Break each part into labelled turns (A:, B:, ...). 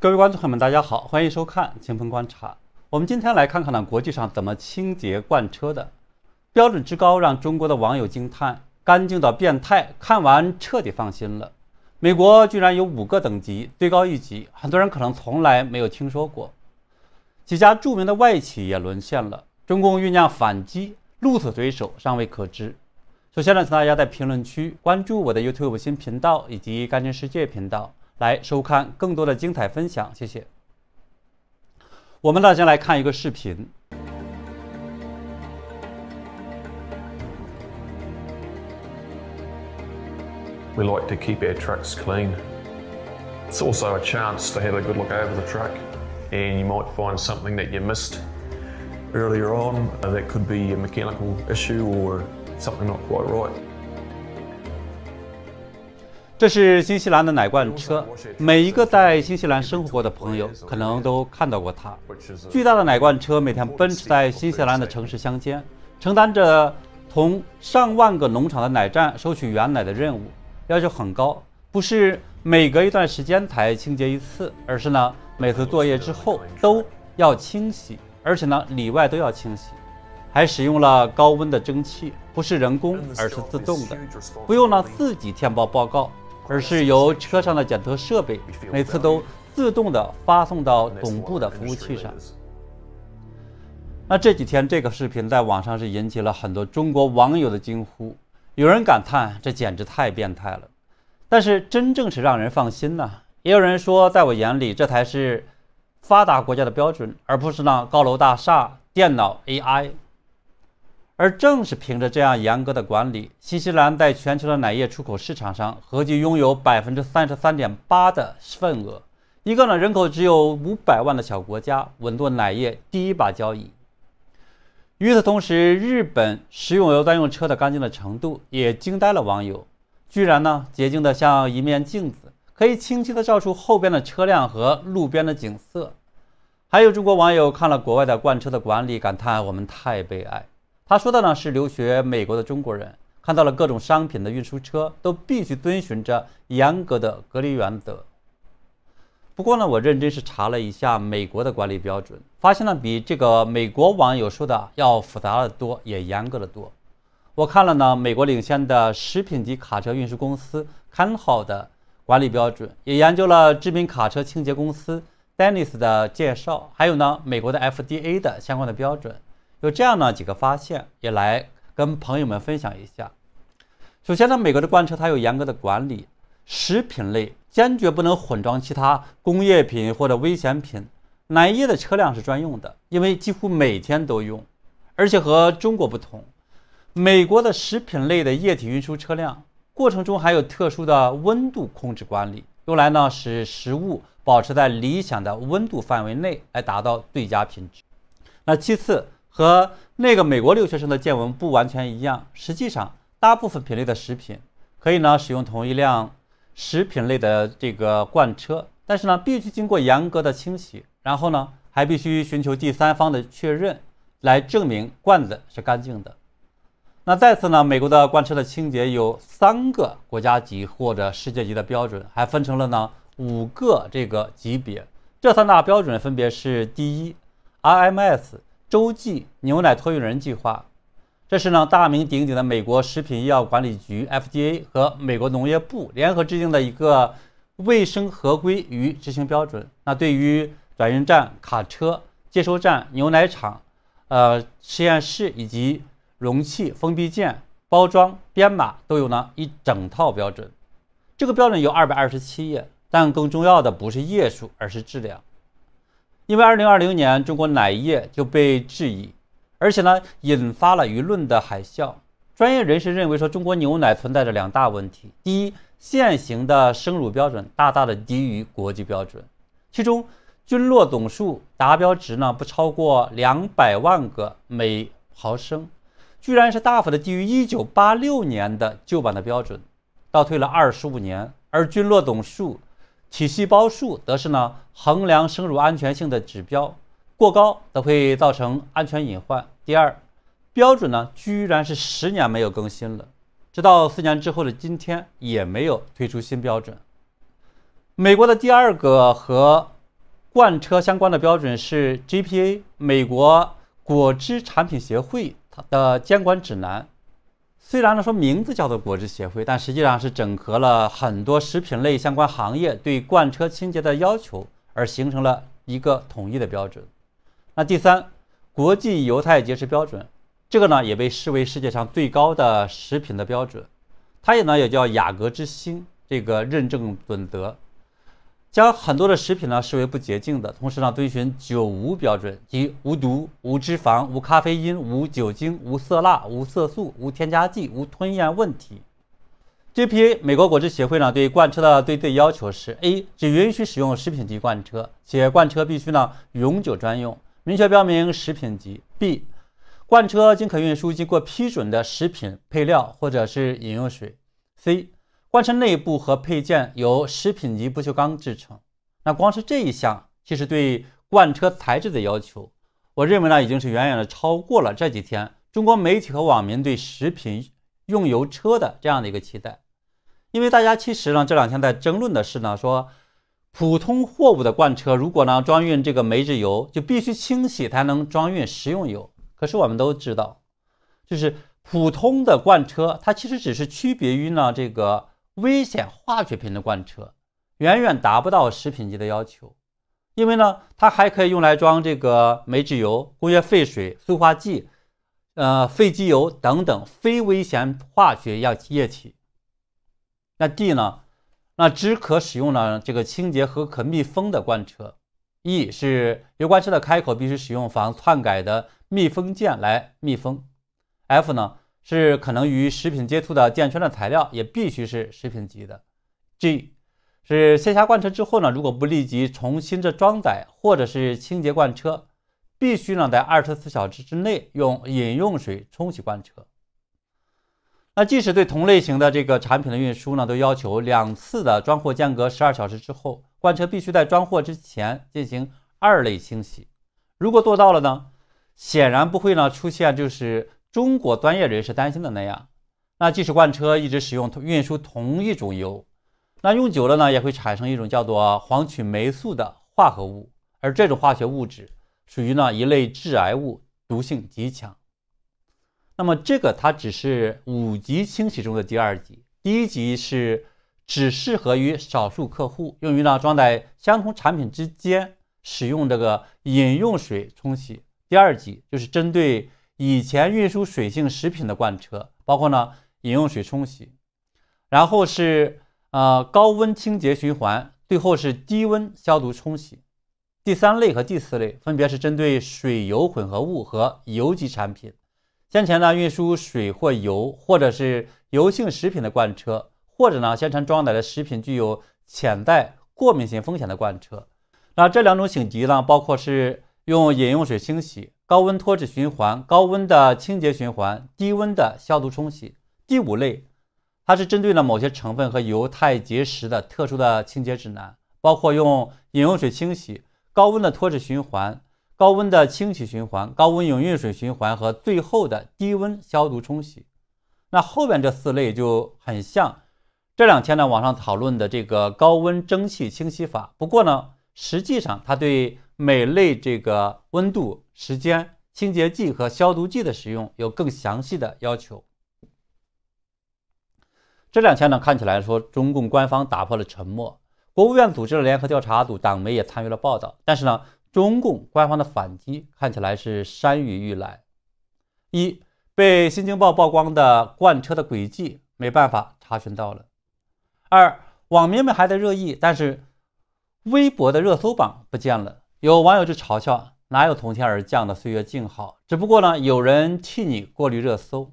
A: 各位观众朋友们，大家好，欢迎收看《清风观察》。我们今天来看看呢，国际上怎么清洁罐车的标准之高，让中国的网友惊叹，干净到变态，看完彻底放心了。美国居然有五个等级，最高一级，很多人可能从来没有听说过。几家著名的外企也沦陷了，中共酝酿反击，鹿死谁手尚未可知。首先呢，请大家在评论区关注我的 YouTube 新频道以及“干净世界”频道。We like to keep our trucks clean. It's also a chance to have a good look over the truck, and you might find something that you missed earlier on that could be a mechanical issue or something not quite right. 这是新西兰的奶罐车，每一个在新西兰生活过的朋友可能都看到过它。巨大的奶罐车每天奔驰在新西兰的城市乡间，承担着从上万个农场的奶站收取原奶的任务。要求很高，不是每隔一段时间才清洁一次，而是呢每次作业之后都要清洗，而且呢里外都要清洗，还使用了高温的蒸汽，不是人工而是自动的，不用呢自己填报报告。而是由车上的检测设备每次都自动的发送到总部的服务器上。那这几天这个视频在网上是引起了很多中国网友的惊呼，有人感叹这简直太变态了。但是真正是让人放心呢？也有人说，在我眼里这才是发达国家的标准，而不是那高楼大厦、电脑 AI。而正是凭着这样严格的管理，新西兰在全球的奶业出口市场上合计拥有百分之三十三点八的份额。一个呢人口只有五百万的小国家稳坐奶业第一把交椅。与此同时，日本食用油专用车的干净的程度也惊呆了网友，居然呢洁净的像一面镜子，可以清晰的照出后边的车辆和路边的景色。还有中国网友看了国外的罐车的管理，感叹我们太悲哀。他说的呢是留学美国的中国人看到了各种商品的运输车都必须遵循着严格的隔离原则。不过呢，我认真是查了一下美国的管理标准，发现呢比这个美国网友说的要复杂的多，也严格的多。我看了呢美国领先的食品级卡车运输公司 h 好的管理标准，也研究了知名卡车清洁公司 Dennis 的介绍，还有呢美国的 FDA 的相关的标准。有这样呢几个发现，也来跟朋友们分享一下。首先呢，美国的罐车它有严格的管理，食品类坚决不能混装其他工业品或者危险品。奶业的车辆是专用的，因为几乎每天都用。而且和中国不同，美国的食品类的液体运输车辆过程中还有特殊的温度控制管理，用来呢使食物保持在理想的温度范围内，来达到最佳品质。那其次。和那个美国留学生的见闻不完全一样。实际上，大部分品类的食品可以呢使用同一辆食品类的这个罐车，但是呢必须经过严格的清洗，然后呢还必须寻求第三方的确认来证明罐子是干净的。那再次呢，美国的罐车的清洁有三个国家级或者世界级的标准，还分成了呢五个这个级别。这三大标准分别是第一，RMS。洲际牛奶托运人计划，这是呢大名鼎鼎的美国食品医药管理局 FDA 和美国农业部联合制定的一个卫生合规与执行标准。那对于转运站、卡车、接收站、牛奶厂、呃实验室以及容器、封闭件、包装、编码都有呢一整套标准。这个标准有二百二十七页，但更重要的不是页数，而是质量。因为二零二零年，中国奶业就被质疑，而且呢，引发了舆论的海啸。专业人士认为，说中国牛奶存在着两大问题：第一，现行的生乳标准大大的低于国际标准，其中菌落总数达标值呢不超过两百万个每毫升，居然是大幅的低于一九八六年的旧版的标准，倒退了二十五年，而菌落总数。体细胞数则是呢衡量生乳安全性的指标，过高则会造成安全隐患。第二标准呢，居然是十年没有更新了，直到四年之后的今天也没有推出新标准。美国的第二个和罐车相关的标准是 GPA，美国果汁产品协会的监管指南。虽然呢说名字叫做果汁协会，但实际上是整合了很多食品类相关行业对罐车清洁的要求而形成了一个统一的标准。那第三，国际犹太节食标准，这个呢也被视为世界上最高的食品的标准，它也呢也叫雅阁之星这个认证准则。将很多的食品呢视为不洁净的，同时呢遵循九无标准，即无毒、无脂肪、无咖啡因、无酒精、无色蜡、无色素、无添加剂、无吞咽问题。GPA 美国果汁协会呢对罐车的对对要求是：A 只允许使用食品级罐车，且罐车必须呢永久专用，明确标明食品级；B 罐车经可运输经过批准的食品配料或者是饮用水；C。罐车内部和配件由食品级不锈钢制成。那光是这一项，其实对罐车材质的要求，我认为呢，已经是远远的超过了这几天中国媒体和网民对食品用油车的这样的一个期待。因为大家其实呢，这两天在争论的是呢，说普通货物的罐车如果呢装运这个煤制油，就必须清洗才能装运食用油。可是我们都知道，就是普通的罐车，它其实只是区别于呢这个。危险化学品的罐车远远达不到食品级的要求，因为呢，它还可以用来装这个煤制油、工业废水、塑化剂、呃废机油等等非危险化学药液体。那 D 呢？那只可使用呢这个清洁和可密封的罐车。E 是油罐车的开口必须使用防篡改的密封件来密封。F 呢？是可能与食品接触的健圈的材料也必须是食品级的。G 是卸下罐车之后呢，如果不立即重新的装载或者是清洁罐车，必须呢在二十四小时之内用饮用水冲洗罐车。那即使对同类型的这个产品的运输呢，都要求两次的装货间隔十二小时之后，罐车必须在装货之前进行二类清洗。如果做到了呢，显然不会呢出现就是。中国专业人士担心的那样，那即使罐车一直使用运输同一种油，那用久了呢也会产生一种叫做黄曲霉素的化合物，而这种化学物质属于呢一类致癌物，毒性极强。那么这个它只是五级清洗中的第二级，第一级是只适合于少数客户用于呢装在相同产品之间使用这个饮用水冲洗，第二级就是针对。以前运输水性食品的罐车，包括呢饮用水冲洗，然后是呃高温清洁循环，最后是低温消毒冲洗。第三类和第四类分别是针对水油混合物和油基产品。先前呢运输水或油，或者是油性食品的罐车，或者呢先前装载的食品具有潜在过敏性风险的罐车。那这两种等级呢，包括是用饮用水清洗。高温脱脂循环、高温的清洁循环、低温的消毒冲洗。第五类，它是针对了某些成分和油态结石的特殊的清洁指南，包括用饮用水清洗、高温的脱脂循环、高温的清洗循环、高温饮用水循环和最后的低温消毒冲洗。那后边这四类就很像这两天呢网上讨论的这个高温蒸汽清洗法。不过呢。实际上，它对每类这个温度、时间、清洁剂和消毒剂的使用有更详细的要求。这两天呢，看起来说中共官方打破了沉默，国务院组织了联合调查组，党媒也参与了报道。但是呢，中共官方的反击看起来是山雨欲来：一，被《新京报》曝光的罐车的轨迹没办法查询到了；二，网民们还在热议，但是。微博的热搜榜不见了，有网友就嘲笑：“哪有从天而降的岁月静好？只不过呢，有人替你过滤热搜。”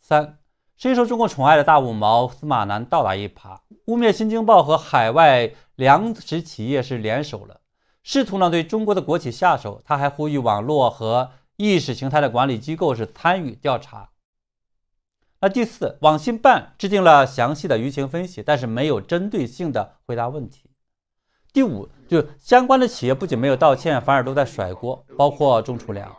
A: 三，深受中国宠爱的大五毛司马南倒打一耙，污蔑新京报和海外粮食企业是联手了，试图呢对中国的国企下手。他还呼吁网络和意识形态的管理机构是参与调查。那第四，网信办制定了详细的舆情分析，但是没有针对性的回答问题。第五，就相关的企业不仅没有道歉，反而都在甩锅，包括中储粮。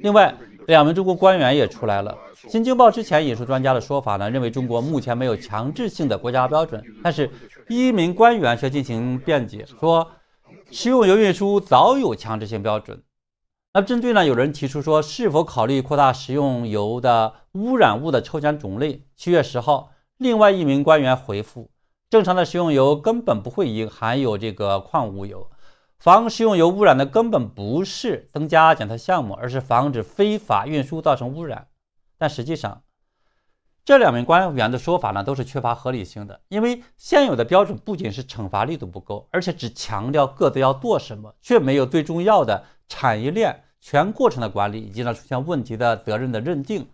A: 另外，两名中国官员也出来了。新京报之前引述专家的说法呢，认为中国目前没有强制性的国家标准，但是一名官员却进行辩解，说食用油运输早有强制性标准。那针对呢，有人提出说是否考虑扩大食用油的污染物的抽检种类？七月十号，另外一名官员回复。正常的食用油根本不会含含有这个矿物油，防食用油污染的根本不是增加检测项目，而是防止非法运输造成污染。但实际上，这两名官员的说法呢都是缺乏合理性的，因为现有的标准不仅是惩罚力度不够，而且只强调各自要做什么，却没有最重要的产业链全过程的管理以及呢出现问题的责任的认定。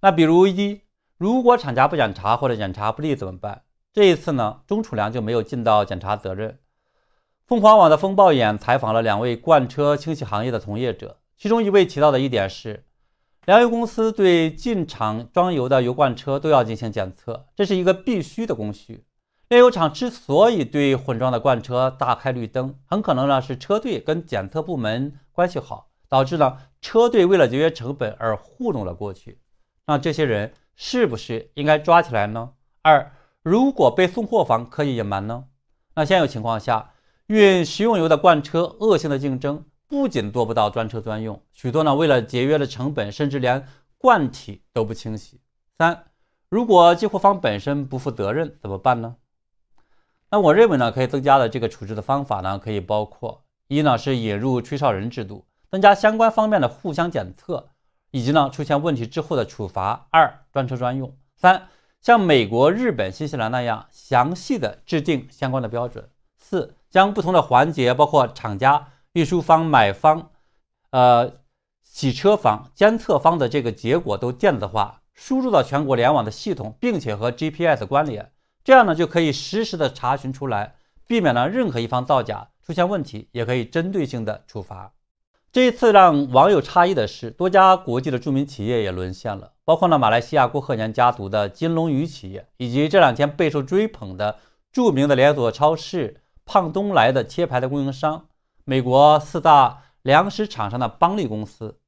A: 那比如一，如果厂家不检查或者检查不力怎么办？这一次呢，钟楚良就没有尽到检查责任。凤凰网的风暴眼采访了两位罐车清洗行业的从业者，其中一位提到的一点是，粮油公司对进厂装油的油罐车都要进行检测，这是一个必须的工序。炼油厂之所以对混装的罐车大开绿灯，很可能呢是车队跟检测部门关系好，导致呢车队为了节约成本而糊弄了过去。那这些人是不是应该抓起来呢？二。如果被送货方刻意隐瞒呢？那现有情况下，运食用油的罐车恶性的竞争，不仅做不到专车专用，许多呢为了节约的成本，甚至连罐体都不清洗。三，如果寄货方本身不负责任怎么办呢？那我认为呢，可以增加的这个处置的方法呢，可以包括：一呢是引入吹哨人制度，增加相关方面的互相检测，以及呢出现问题之后的处罚；二，专车专用；三。像美国、日本、新西兰那样详细的制定相关的标准。四将不同的环节，包括厂家、运输方、买方，呃，洗车房、监测方的这个结果都电子化，输入到全国联网的系统，并且和 GPS 关联，这样呢就可以实时的查询出来，避免了任何一方造假出现问题，也可以针对性的处罚。这一次让网友诧异的是，多家国际的著名企业也沦陷了。包括呢马来西亚郭鹤年家族的金龙鱼企业，以及这两天备受追捧的著名的连锁超市胖东来的切牌的供应商，美国四大粮食厂商的邦利公司。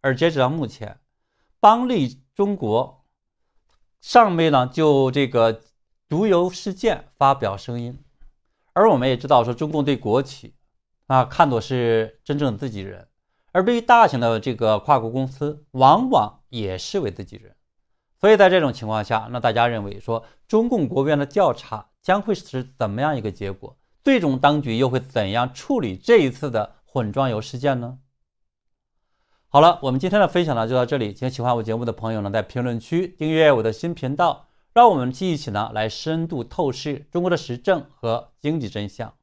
A: 而截止到目前，邦利中国尚未呢就这个毒油事件发表声音。而我们也知道说，中共对国企啊看作是真正的自己人，而对于大型的这个跨国公司，往往也视为自己人，所以在这种情况下，那大家认为说中共国务院的调查将会是怎么样一个结果？最终当局又会怎样处理这一次的混装油事件呢？好了，我们今天的分享呢就到这里，请喜欢我节目的朋友呢在评论区订阅我的新频道，让我们一起呢来深度透视中国的时政和经济真相。